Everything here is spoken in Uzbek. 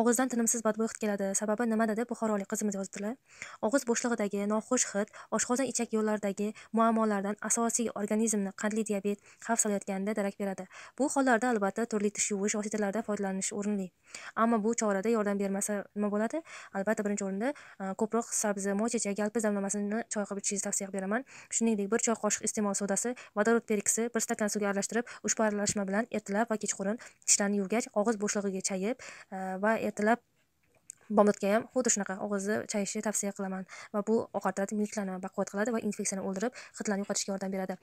og'izdan tinimsiz badbo'y hid keladi sababi nimada deb buxorolik qizimiz yozdilar og'iz bo'shlig'idagi noxush hid oshqozon ichak yo'llaridagi muammolardan asosiy organizmni qandli diabet xavf solayotganida darak beradi bu hollarda albatta turli tish yuvish vositalaridan foydalanish o'rinli ammo bu chorada yordam bermasa nima bo'ladi albatta birinchi o'rinda e, ko'proq sabzi moy chechak yalpiz damlamasini choy qilib ichishingizni tavsiya beraman shuningdek bir choy qoshiq iste'mol sodasi vodorod periksi bir stakan suvga aralashtirib ushbu aralashma bilan ertalab va kechqurun tishlarni yuvgach og'iz bo'shlig'iga chayib e, va ertalab ham xuddi shunaqa og'izni chayishni tavsiya qilaman va bu ovqatlar milklarni baquvvat qiladi va infeksiyani o'ldirib hidlarni yo'qotishga yordam beradi